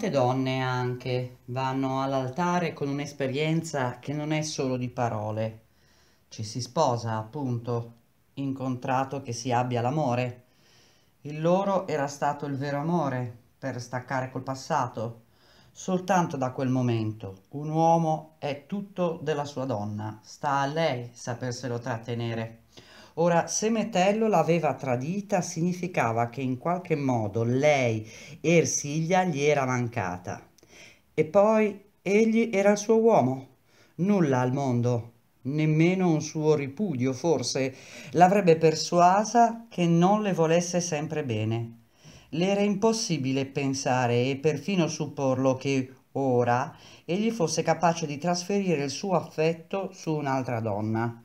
Quante donne anche vanno all'altare con un'esperienza che non è solo di parole. Ci si sposa, appunto, incontrato che si abbia l'amore. Il loro era stato il vero amore per staccare col passato. Soltanto da quel momento un uomo è tutto della sua donna, sta a lei saperselo trattenere. Ora, se Metello l'aveva tradita, significava che in qualche modo lei, Ersilia, gli era mancata. E poi egli era il suo uomo. Nulla al mondo, nemmeno un suo ripudio forse, l'avrebbe persuasa che non le volesse sempre bene. Le era impossibile pensare e perfino supporlo che ora egli fosse capace di trasferire il suo affetto su un'altra donna.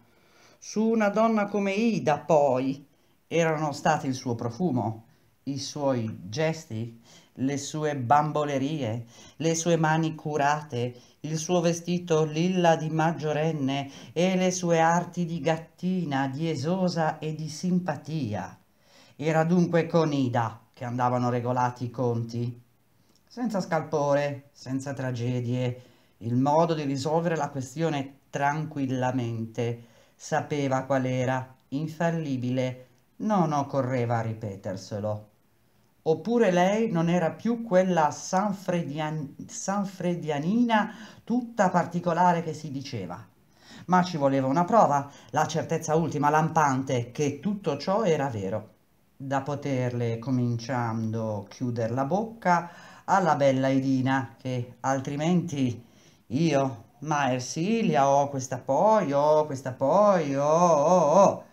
Su una donna come Ida, poi, erano stati il suo profumo, i suoi gesti, le sue bambolerie, le sue mani curate, il suo vestito lilla di maggiorenne e le sue arti di gattina, di esosa e di simpatia. Era dunque con Ida che andavano regolati i conti. Senza scalpore, senza tragedie, il modo di risolvere la questione tranquillamente Sapeva qual era, infallibile, non occorreva ripeterselo. Oppure lei non era più quella sanfredian sanfredianina tutta particolare che si diceva. Ma ci voleva una prova, la certezza ultima, lampante, che tutto ciò era vero. Da poterle, cominciando, chiudere la bocca alla bella Edina che altrimenti io ma Ersilia, eh, oh questa poi, oh questa poi, oh oh oh.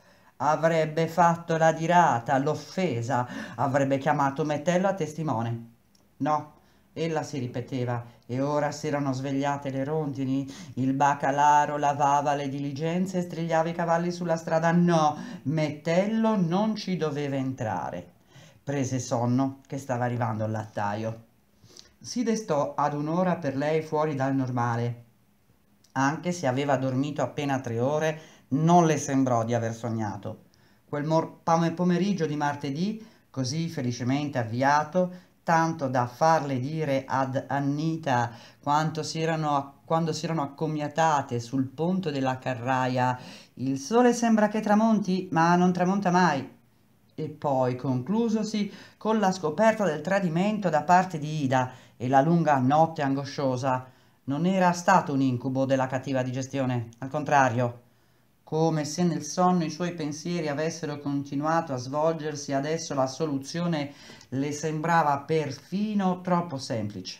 Avrebbe fatto la dirata, l'offesa, avrebbe chiamato Metello a testimone. No, ella si ripeteva, e ora si erano svegliate le rondini, il bacalaro lavava le diligenze e strigliava i cavalli sulla strada. No, Metello non ci doveva entrare. Prese sonno, che stava arrivando il lattaio. Si destò ad un'ora per lei fuori dal normale anche se aveva dormito appena tre ore, non le sembrò di aver sognato. Quel pomeriggio di martedì, così felicemente avviato, tanto da farle dire ad Annita quanto si erano, quando si erano accomiatate sul ponte della carraia «Il sole sembra che tramonti, ma non tramonta mai», e poi conclusosi con la scoperta del tradimento da parte di Ida e la lunga notte angosciosa non era stato un incubo della cattiva digestione, al contrario, come se nel sonno i suoi pensieri avessero continuato a svolgersi, adesso la soluzione le sembrava perfino troppo semplice.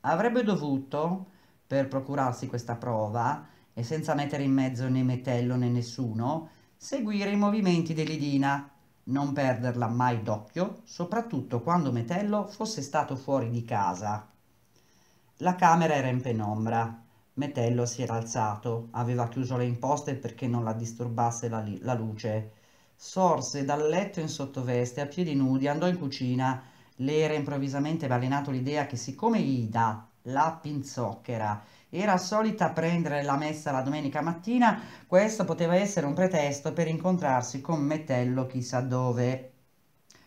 Avrebbe dovuto, per procurarsi questa prova, e senza mettere in mezzo né Metello né nessuno, seguire i movimenti dell'Idina, non perderla mai d'occhio, soprattutto quando Metello fosse stato fuori di casa. La camera era in penombra. Metello si era alzato, aveva chiuso le imposte perché non la disturbasse la, la luce. Sorse dal letto in sottoveste, a piedi nudi, andò in cucina. Le era improvvisamente balenato l'idea che siccome Ida, la pinzocchera, era solita prendere la messa la domenica mattina, questo poteva essere un pretesto per incontrarsi con Metello chissà dove.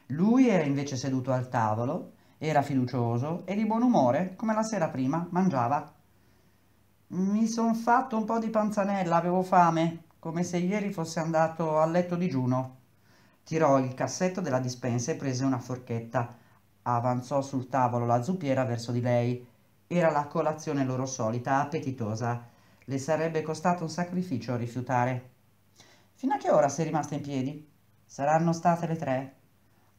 Lui era invece seduto al tavolo, era fiducioso e di buon umore, come la sera prima, mangiava. Mi son fatto un po' di panzanella, avevo fame, come se ieri fosse andato a letto digiuno. Tirò il cassetto della dispensa e prese una forchetta. Avanzò sul tavolo la zuppiera verso di lei. Era la colazione loro solita, appetitosa. Le sarebbe costato un sacrificio rifiutare. Fino a che ora sei rimasta in piedi? Saranno state le tre.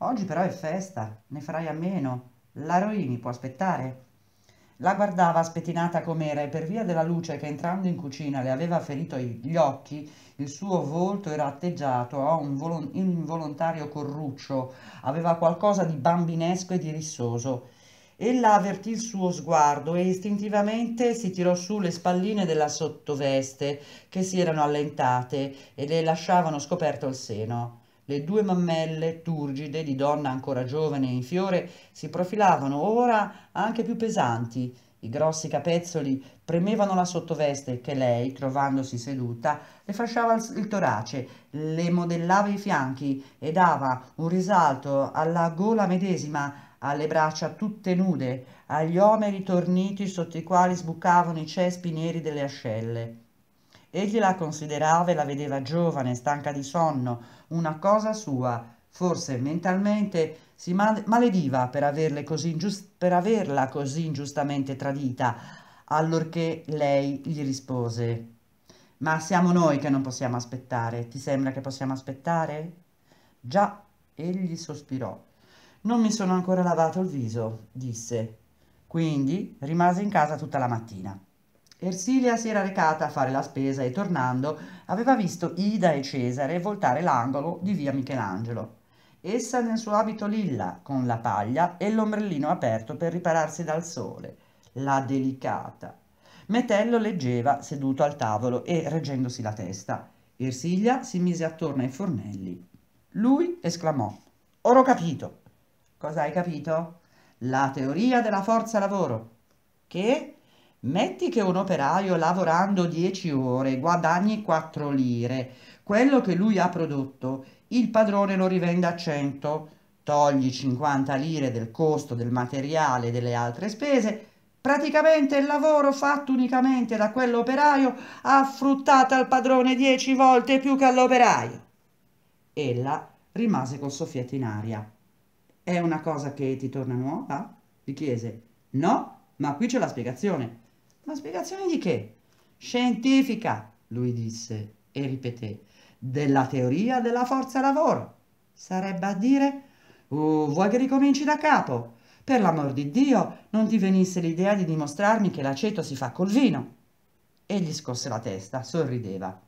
Oggi però è festa, ne farai a meno. La Roini può aspettare. La guardava spettinata com'era e per via della luce che entrando in cucina le aveva ferito gli occhi, il suo volto era atteggiato a un involontario corruccio, aveva qualcosa di bambinesco e di rissoso. Ella avvertì il suo sguardo e istintivamente si tirò su le spalline della sottoveste che si erano allentate e le lasciavano scoperto il seno. Le due mammelle turgide di donna ancora giovane e in fiore si profilavano ora anche più pesanti. I grossi capezzoli premevano la sottoveste che lei, trovandosi seduta, le fasciava il torace, le modellava i fianchi e dava un risalto alla gola medesima, alle braccia tutte nude, agli omeri torniti sotto i quali sbucavano i cespi neri delle ascelle. Egli la considerava e la vedeva giovane, stanca di sonno, una cosa sua. Forse mentalmente si malediva per, così per averla così ingiustamente tradita, allorché lei gli rispose «Ma siamo noi che non possiamo aspettare, ti sembra che possiamo aspettare?» «Già», egli sospirò. «Non mi sono ancora lavato il viso», disse. Quindi rimase in casa tutta la mattina. Ersilia si era recata a fare la spesa e tornando aveva visto Ida e Cesare voltare l'angolo di via Michelangelo. Essa nel suo abito lilla, con la paglia e l'ombrellino aperto per ripararsi dal sole. La delicata. Metello leggeva seduto al tavolo e reggendosi la testa. Ersilia si mise attorno ai fornelli. Lui esclamò: Ora ho capito. Cosa hai capito? La teoria della forza lavoro. Che? Metti che un operaio lavorando 10 ore guadagni 4 lire, quello che lui ha prodotto, il padrone lo rivende a 100, togli 50 lire del costo del materiale e delle altre spese, praticamente il lavoro fatto unicamente da quell'operaio ha fruttato al padrone 10 volte più che all'operaio. Ella rimase col soffietto in aria. È una cosa che ti torna nuova? gli chiese. No, ma qui c'è la spiegazione. Ma spiegazione di che? Scientifica, lui disse e ripeté, della teoria della forza lavoro. Sarebbe a dire, uh, vuoi che ricominci da capo? Per l'amor di Dio, non ti venisse l'idea di dimostrarmi che l'aceto si fa col vino. Egli scosse la testa, sorrideva.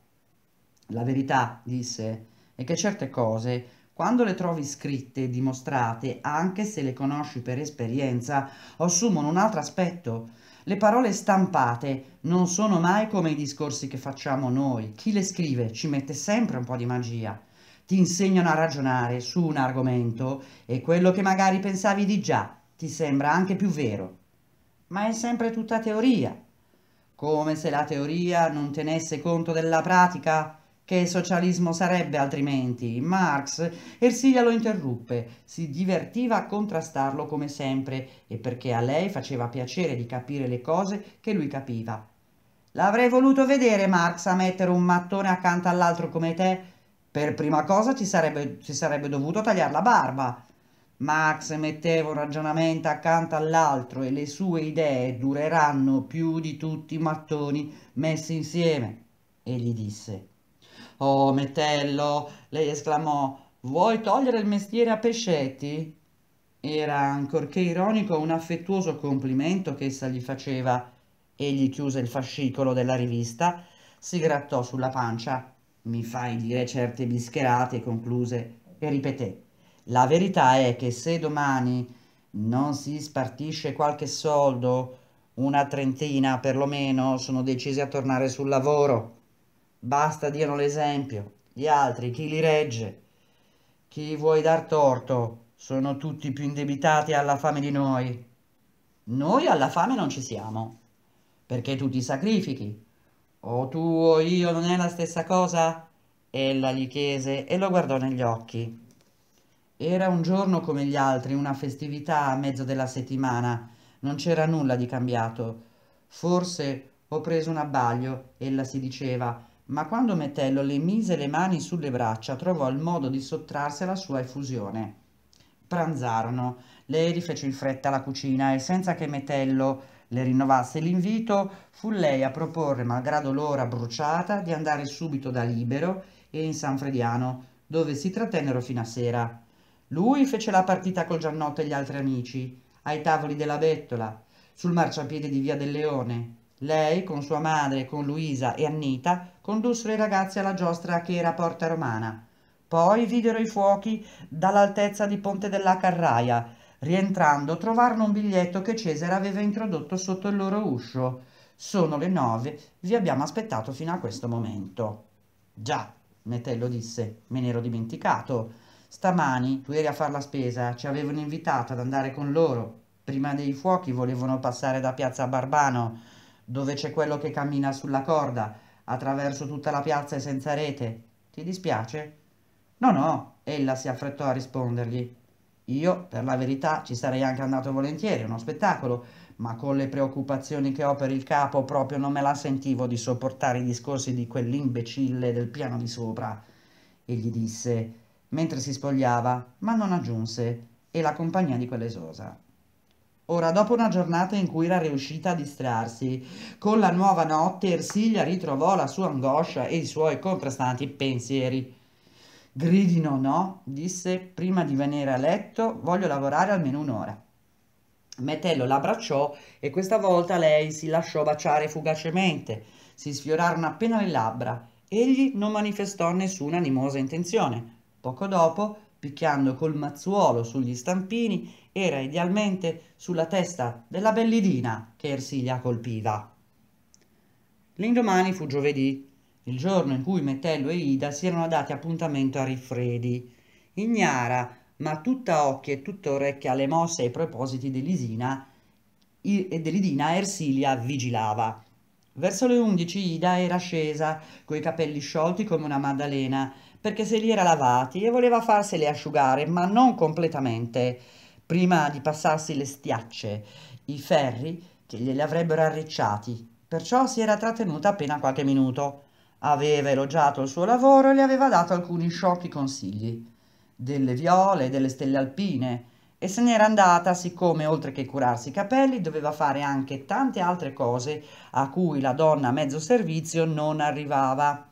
La verità, disse, è che certe cose, quando le trovi scritte e dimostrate, anche se le conosci per esperienza, assumono un altro aspetto le parole stampate non sono mai come i discorsi che facciamo noi. Chi le scrive ci mette sempre un po' di magia. Ti insegnano a ragionare su un argomento e quello che magari pensavi di già ti sembra anche più vero. Ma è sempre tutta teoria. Come se la teoria non tenesse conto della pratica che socialismo sarebbe altrimenti. Marx, Ersilia lo interruppe, si divertiva a contrastarlo come sempre e perché a lei faceva piacere di capire le cose che lui capiva. L'avrei voluto vedere Marx a mettere un mattone accanto all'altro come te. Per prima cosa ci sarebbe, ci sarebbe dovuto tagliare la barba. Marx metteva un ragionamento accanto all'altro e le sue idee dureranno più di tutti i mattoni messi insieme. E gli disse Oh, Metello, lei esclamò, vuoi togliere il mestiere a Pescetti? Era ancorché ironico un affettuoso complimento che essa gli faceva. Egli chiuse il fascicolo della rivista, si grattò sulla pancia. Mi fai dire certe bischerate, concluse, e ripeté. La verità è che se domani non si spartisce qualche soldo, una trentina perlomeno, sono decisi a tornare sul lavoro basta diano l'esempio, gli altri, chi li regge, chi vuoi dar torto, sono tutti più indebitati alla fame di noi. Noi alla fame non ci siamo, perché tu ti sacrifichi. O tu o io non è la stessa cosa? Ella gli chiese e lo guardò negli occhi. Era un giorno come gli altri, una festività a mezzo della settimana, non c'era nulla di cambiato. Forse ho preso un abbaglio, ella si diceva, ma quando Metello le mise le mani sulle braccia trovò il modo di sottrarsi alla sua effusione. Pranzarono, lei rifece in fretta la cucina e senza che Metello le rinnovasse l'invito, fu lei a proporre, malgrado l'ora bruciata, di andare subito da Libero e in San Frediano, dove si trattennero fino a sera. Lui fece la partita col Giannotto e gli altri amici, ai tavoli della bettola, sul marciapiede di Via del Leone. Lei, con sua madre, con Luisa e Annita, condussero i ragazzi alla giostra che era Porta Romana. Poi videro i fuochi dall'altezza di Ponte della Carraia. Rientrando trovarono un biglietto che Cesare aveva introdotto sotto il loro uscio. Sono le nove, vi abbiamo aspettato fino a questo momento. Già, Metello disse, me ne ero dimenticato. Stamani tu eri a far la spesa, ci avevano invitato ad andare con loro. Prima dei fuochi volevano passare da piazza Barbano, dove c'è quello che cammina sulla corda attraverso tutta la piazza e senza rete. Ti dispiace? No, no, ella si affrettò a rispondergli. Io, per la verità, ci sarei anche andato volentieri, uno spettacolo, ma con le preoccupazioni che ho per il capo proprio non me la sentivo di sopportare i discorsi di quell'imbecille del piano di sopra. Egli disse, mentre si spogliava, ma non aggiunse, e la compagnia di quell'esosa. Ora, dopo una giornata in cui era riuscita a distrarsi, con la nuova notte Ersilia ritrovò la sua angoscia e i suoi contrastanti pensieri. Gridino no, disse, prima di venire a letto voglio lavorare almeno un'ora. Metello l'abbracciò e questa volta lei si lasciò baciare fugacemente. Si sfiorarono appena le labbra. Egli non manifestò nessuna animosa intenzione. Poco dopo picchiando col mazzuolo sugli stampini, era idealmente sulla testa della bellidina che Ersilia colpiva. L'indomani fu giovedì, il giorno in cui Metello e Ida si erano dati appuntamento a Riffredi. Ignara, ma tutta occhi e tutta orecchia alle mosse e ai propositi dell'Isina, e dell'Idina Ersilia vigilava. Verso le undici Ida era scesa, coi capelli sciolti come una maddalena, perché se li era lavati e voleva farseli asciugare, ma non completamente, prima di passarsi le stiacce, i ferri che glieli avrebbero arricciati. Perciò si era trattenuta appena qualche minuto. Aveva elogiato il suo lavoro e le aveva dato alcuni sciocchi consigli. Delle viole delle stelle alpine, e se n'era andata siccome oltre che curarsi i capelli doveva fare anche tante altre cose a cui la donna a mezzo servizio non arrivava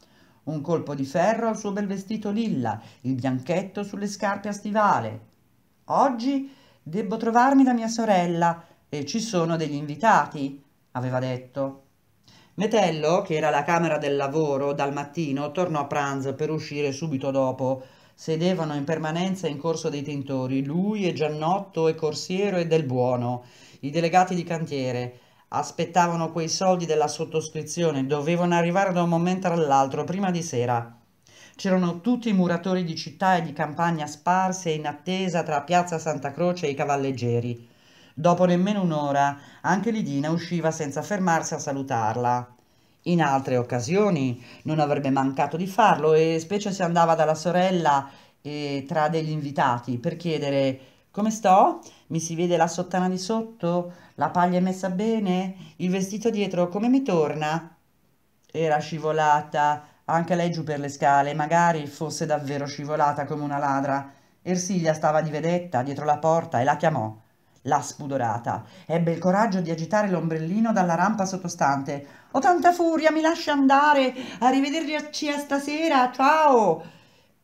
un colpo di ferro al suo bel vestito lilla, il bianchetto sulle scarpe a stivale. Oggi debbo trovarmi da mia sorella e ci sono degli invitati, aveva detto. Metello, che era alla camera del lavoro dal mattino, tornò a pranzo per uscire subito dopo. Sedevano in permanenza in corso dei tentori, lui e Giannotto e Corsiero e Del Buono, i delegati di cantiere, Aspettavano quei soldi della sottoscrizione, dovevano arrivare da un momento all'altro, prima di sera. C'erano tutti i muratori di città e di campagna sparsi in attesa tra Piazza Santa Croce e i cavalleggeri. Dopo nemmeno un'ora, anche Lidina usciva senza fermarsi a salutarla. In altre occasioni non avrebbe mancato di farlo e specie se andava dalla sorella e eh, tra degli invitati per chiedere come sto? Mi si vede la sottana di sotto? La paglia è messa bene? Il vestito dietro come mi torna? Era scivolata, anche lei giù per le scale, magari fosse davvero scivolata come una ladra. Ersilia stava di vedetta dietro la porta e la chiamò. La spudorata ebbe il coraggio di agitare l'ombrellino dalla rampa sottostante. Ho tanta furia, mi lasci andare. Arrivederci a stasera. Ciao.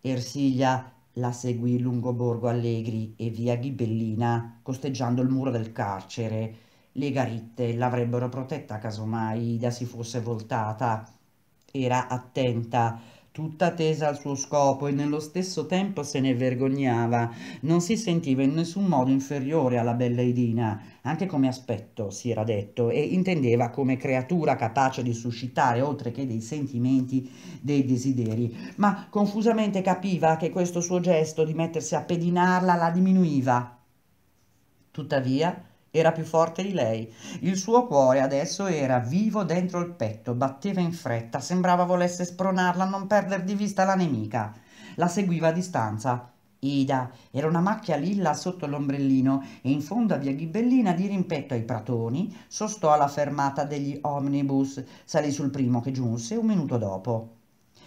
Ersilia la seguì lungo Borgo Allegri e via Ghibellina, costeggiando il muro del carcere. Le garitte l'avrebbero protetta casomai Ida si fosse voltata. Era attenta tutta tesa al suo scopo e nello stesso tempo se ne vergognava. Non si sentiva in nessun modo inferiore alla bella Edina, anche come aspetto, si era detto, e intendeva come creatura capace di suscitare, oltre che dei sentimenti, dei desideri. Ma confusamente capiva che questo suo gesto di mettersi a pedinarla la diminuiva. Tuttavia, era più forte di lei. Il suo cuore adesso era vivo dentro il petto, batteva in fretta, sembrava volesse spronarla a non perdere di vista la nemica. La seguiva a distanza. Ida era una macchia lilla sotto l'ombrellino e in fondo a via Ghibellina di rimpetto ai pratoni sostò alla fermata degli omnibus, salì sul primo che giunse un minuto dopo.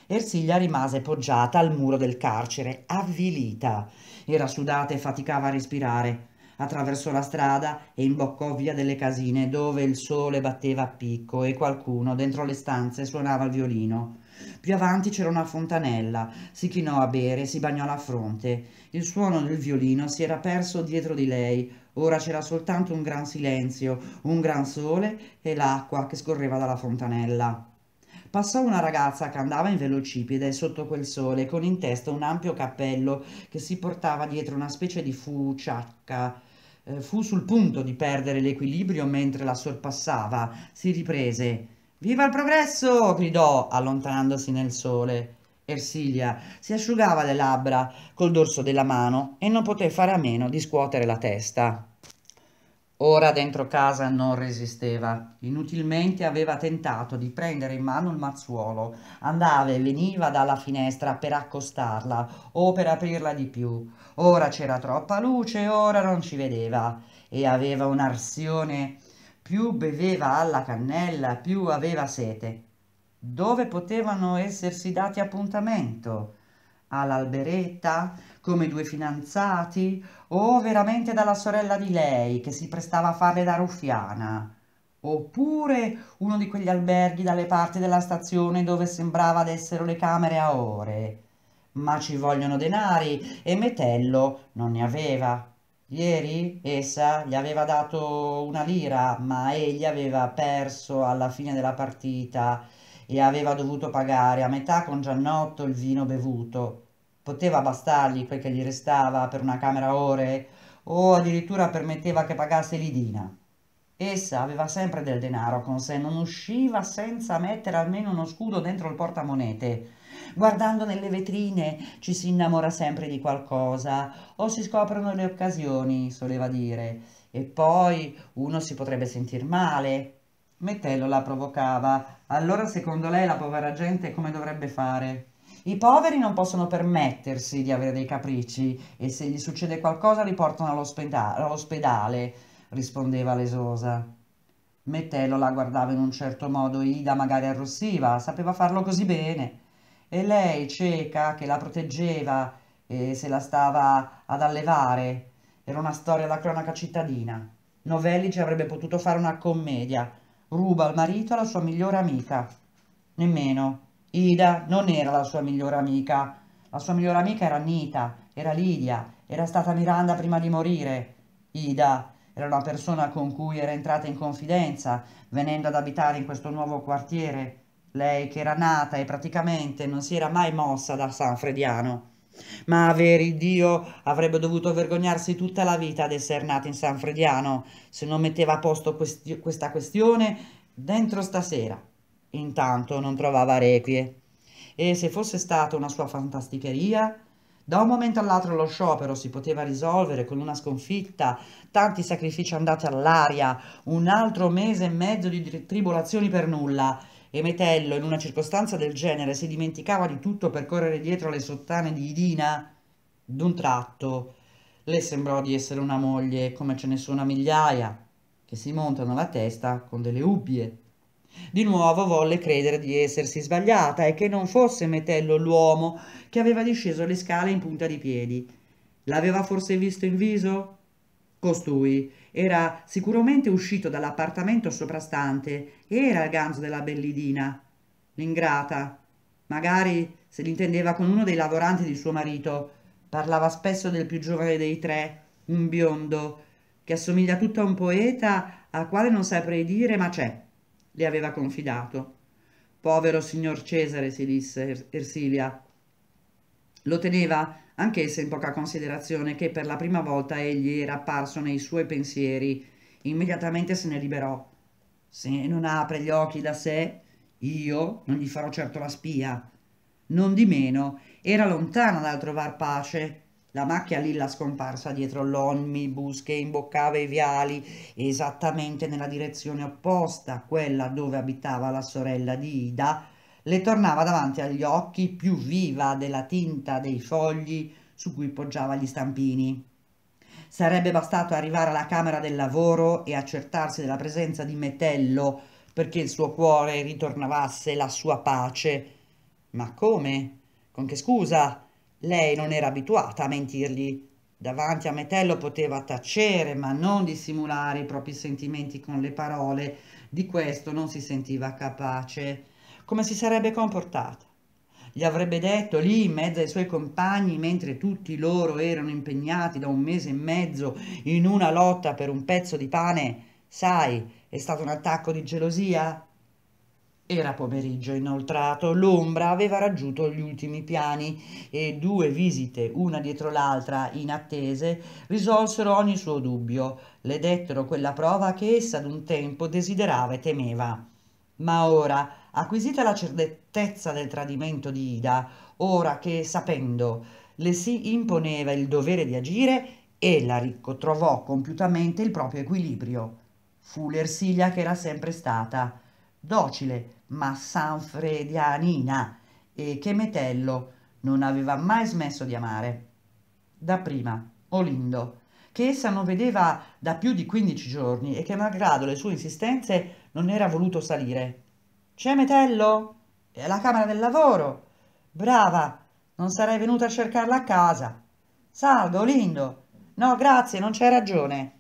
Ersilia rimase poggiata al muro del carcere, avvilita. Era sudata e faticava a respirare attraversò la strada e imboccò via delle casine dove il sole batteva a picco e qualcuno dentro le stanze suonava il violino. Più avanti c'era una fontanella, si chinò a bere e si bagnò la fronte. Il suono del violino si era perso dietro di lei, ora c'era soltanto un gran silenzio, un gran sole e l'acqua che scorreva dalla fontanella passò una ragazza che andava in velocipede sotto quel sole, con in testa un ampio cappello che si portava dietro una specie di fuciacca. Eh, fu sul punto di perdere l'equilibrio mentre la sorpassava. Si riprese. Viva il progresso! gridò, allontanandosi nel sole. Ersilia si asciugava le labbra col dorso della mano e non poté fare a meno di scuotere la testa. Ora dentro casa non resisteva. Inutilmente aveva tentato di prendere in mano il mazzuolo. Andava e veniva dalla finestra per accostarla o per aprirla di più. Ora c'era troppa luce, ora non ci vedeva. E aveva un'arsione. Più beveva alla cannella, più aveva sete. Dove potevano essersi dati appuntamento? All'alberetta? come due fidanzati, o veramente dalla sorella di lei che si prestava a farle da ruffiana, oppure uno di quegli alberghi dalle parti della stazione dove sembrava dessero le camere a ore. Ma ci vogliono denari e Metello non ne aveva. Ieri essa gli aveva dato una lira, ma egli aveva perso alla fine della partita e aveva dovuto pagare a metà con Giannotto il vino bevuto poteva bastargli quel che gli restava per una camera ore o addirittura permetteva che pagasse l'idina. Essa aveva sempre del denaro con sé, non usciva senza mettere almeno uno scudo dentro il portamonete. Guardando nelle vetrine ci si innamora sempre di qualcosa o si scoprono le occasioni, soleva dire. E poi uno si potrebbe sentir male. Mettello la provocava. Allora secondo lei la povera gente come dovrebbe fare? I poveri non possono permettersi di avere dei capricci e se gli succede qualcosa li portano all'ospedale, all'ospedale rispondeva lesosa. Metello la guardava in un certo modo, Ida magari arrossiva, sapeva farlo così bene. E lei, cieca, che la proteggeva e se la stava ad allevare, era una storia da cronaca cittadina. Novelli ci avrebbe potuto fare una commedia. Ruba il marito alla sua migliore amica. Nemmeno. Ida non era la sua migliore amica. La sua migliore amica era Anita, era Lidia, era stata Miranda prima di morire. Ida era una persona con cui era entrata in confidenza, venendo ad abitare in questo nuovo quartiere. Lei che era nata e praticamente non si era mai mossa da San Frediano. Ma veri Dio avrebbe dovuto vergognarsi tutta la vita ad essere nata in San Frediano se non metteva a posto quest questa questione dentro stasera. Intanto non trovava requie. E se fosse stata una sua fantasticheria, da un momento all'altro lo sciopero si poteva risolvere con una sconfitta, tanti sacrifici andati all'aria, un altro mese e mezzo di tribolazioni per nulla. E Metello, in una circostanza del genere, si dimenticava di tutto per correre dietro le sottane di Idina. D'un tratto, le sembrò di essere una moglie come ce ne sono a migliaia, che si montano la testa con delle ubbie. Di nuovo volle credere di essersi sbagliata e che non fosse Metello l'uomo che aveva disceso le scale in punta di piedi. L'aveva forse visto in viso? Costui era sicuramente uscito dall'appartamento soprastante e era il ganzo della Bellidina. L'ingrata. Magari se l'intendeva con uno dei lavoranti di suo marito. Parlava spesso del più giovane dei tre, un biondo, che assomiglia tutto a un poeta a quale non saprei dire ma c'è le aveva confidato. Povero signor Cesare, si disse er-, Ersilia. Lo teneva anch'essa in poca considerazione che per la prima volta egli era apparso nei suoi pensieri. Immediatamente se ne liberò. Se non apre gli occhi da sé, io non gli farò certo la spia. Non di meno, era lontana dal trovar pace la macchia lilla scomparsa dietro l'omnibus che imboccava i viali esattamente nella direzione opposta a quella dove abitava la sorella di Ida, le tornava davanti agli occhi più viva della tinta dei fogli su cui poggiava gli stampini. Sarebbe bastato arrivare alla camera del lavoro e accertarsi della presenza di Metello perché il suo cuore ritornavasse la sua pace. Ma come? Con che scusa? Lei non era abituata a mentirgli. Davanti a Metello poteva tacere, ma non dissimulare i propri sentimenti con le parole. Di questo non si sentiva capace. Come si sarebbe comportata? Gli avrebbe detto lì in mezzo ai suoi compagni, mentre tutti loro erano impegnati da un mese e mezzo in una lotta per un pezzo di pane, sai, è stato un attacco di gelosia? Era pomeriggio inoltrato, l'ombra aveva raggiunto gli ultimi piani e due visite, una dietro l'altra, inattese, risolsero ogni suo dubbio, le dettero quella prova che essa ad un tempo desiderava e temeva. Ma ora, acquisita la certezza del tradimento di Ida, ora che, sapendo, le si imponeva il dovere di agire, ella ricotrovò compiutamente il proprio equilibrio. Fu l'Ersilia che era sempre stata docile ma sanfredianina e che Metello non aveva mai smesso di amare. Dapprima Olindo, che essa non vedeva da più di 15 giorni e che malgrado le sue insistenze non era voluto salire. C'è Metello? È alla Camera del Lavoro. Brava, non sarei venuta a cercarla a casa. Salve, Olindo. No, grazie, non c'è ragione.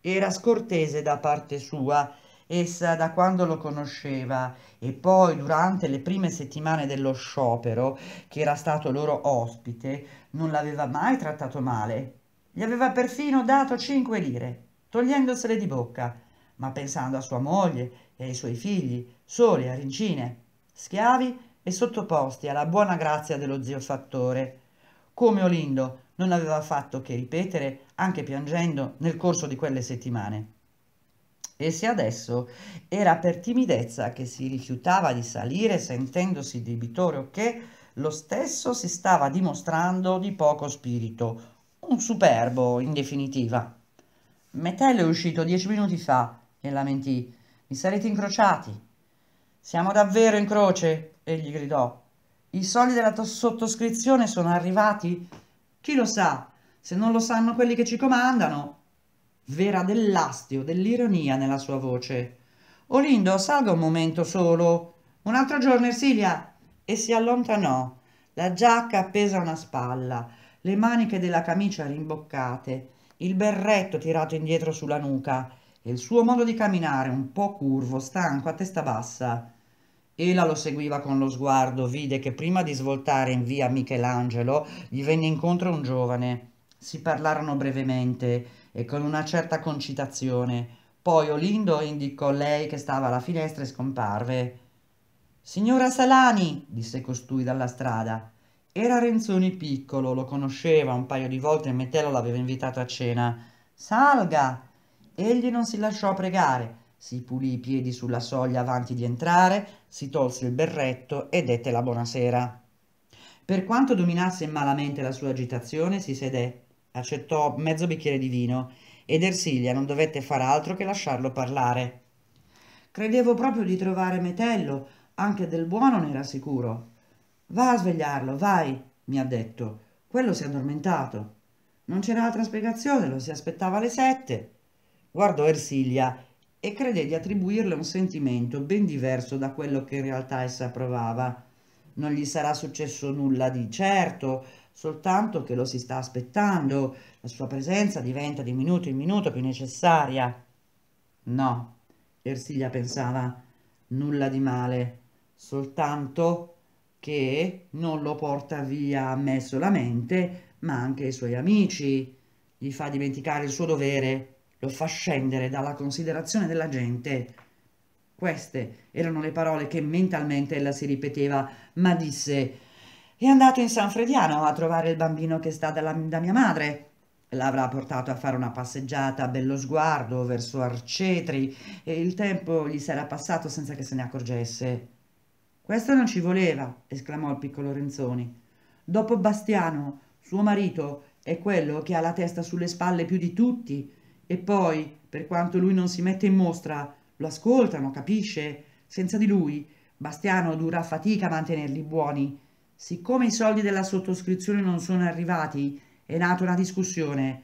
Era scortese da parte sua essa da quando lo conosceva e poi durante le prime settimane dello sciopero, che era stato loro ospite, non l'aveva mai trattato male. Gli aveva perfino dato cinque lire, togliendosele di bocca, ma pensando a sua moglie e ai suoi figli, soli a rincine, schiavi e sottoposti alla buona grazia dello zio fattore, come Olindo non aveva fatto che ripetere, anche piangendo, nel corso di quelle settimane. E se adesso era per timidezza che si rifiutava di salire sentendosi debitore o che, lo stesso si stava dimostrando di poco spirito, un superbo in definitiva. Metello è uscito dieci minuti fa e lamentì. Mi sarete incrociati. Siamo davvero in croce, egli gridò. I soldi della sottoscrizione sono arrivati? Chi lo sa? Se non lo sanno quelli che ci comandano, vera dell'astio, dell'ironia nella sua voce. Olindo, salga un momento solo. Un altro giorno, Ersilia! E si allontanò, la giacca appesa a una spalla, le maniche della camicia rimboccate, il berretto tirato indietro sulla nuca e il suo modo di camminare un po' curvo, stanco, a testa bassa. Ela lo seguiva con lo sguardo, vide che prima di svoltare in via Michelangelo gli venne incontro un giovane si parlarono brevemente e con una certa concitazione. Poi Olindo indicò lei che stava alla finestra e scomparve. Signora Salani, disse costui dalla strada. Era Renzoni piccolo, lo conosceva un paio di volte e Metello l'aveva invitato a cena. Salga! Egli non si lasciò pregare, si pulì i piedi sulla soglia avanti di entrare, si tolse il berretto e dette la buonasera. Per quanto dominasse malamente la sua agitazione, si sedette accettò mezzo bicchiere di vino ed Ersilia non dovette far altro che lasciarlo parlare. Credevo proprio di trovare Metello, anche del buono ne era sicuro. Va a svegliarlo, vai, mi ha detto. Quello si è addormentato. Non c'era altra spiegazione, lo si aspettava alle sette. Guardò Ersilia e crede di attribuirle un sentimento ben diverso da quello che in realtà essa provava. Non gli sarà successo nulla di certo, soltanto che lo si sta aspettando, la sua presenza diventa di minuto in minuto più necessaria. No, Ersilia pensava nulla di male, soltanto che non lo porta via a me solamente, ma anche ai suoi amici, gli fa dimenticare il suo dovere, lo fa scendere dalla considerazione della gente. Queste erano le parole che mentalmente ella si ripeteva, ma disse è andato in San Frediano a trovare il bambino che sta dalla, da mia madre. L'avrà portato a fare una passeggiata a bello sguardo verso Arcetri e il tempo gli sarà passato senza che se ne accorgesse. Questo non ci voleva, esclamò il piccolo Renzoni. Dopo Bastiano, suo marito, è quello che ha la testa sulle spalle più di tutti e poi, per quanto lui non si mette in mostra, lo ascoltano, capisce? Senza di lui, Bastiano dura fatica a mantenerli buoni Siccome i soldi della sottoscrizione non sono arrivati, è nata una discussione.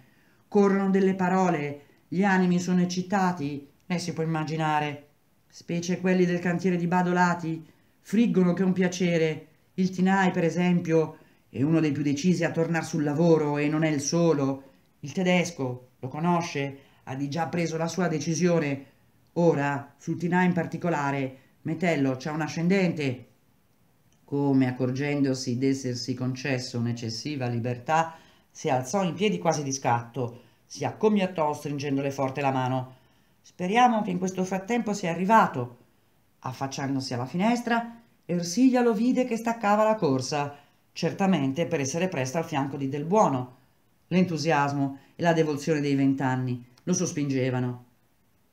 Corrono delle parole, gli animi sono eccitati, lei eh, si può immaginare. Specie quelli del cantiere di Badolati, friggono che è un piacere. Il Tinai, per esempio, è uno dei più decisi a tornare sul lavoro e non è il solo. Il tedesco, lo conosce, ha già preso la sua decisione. Ora, sul Tinai in particolare, Metello c'è un ascendente, come accorgendosi d'essersi concesso un'eccessiva libertà, si alzò in piedi quasi di scatto, si accomiatò stringendole forte la mano. Speriamo che in questo frattempo sia arrivato. Affacciandosi alla finestra, Ersilia lo vide che staccava la corsa, certamente per essere presto al fianco di Del Buono. L'entusiasmo e la devozione dei vent'anni lo sospingevano.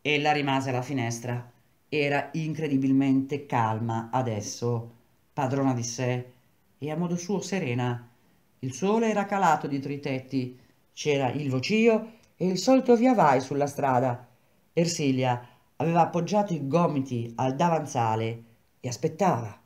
Ella rimase alla finestra. Era incredibilmente calma adesso padrona di sé e a modo suo serena. Il sole era calato dietro i tetti, c'era il vocio e il solito via vai sulla strada. Ersilia aveva appoggiato i gomiti al davanzale e aspettava.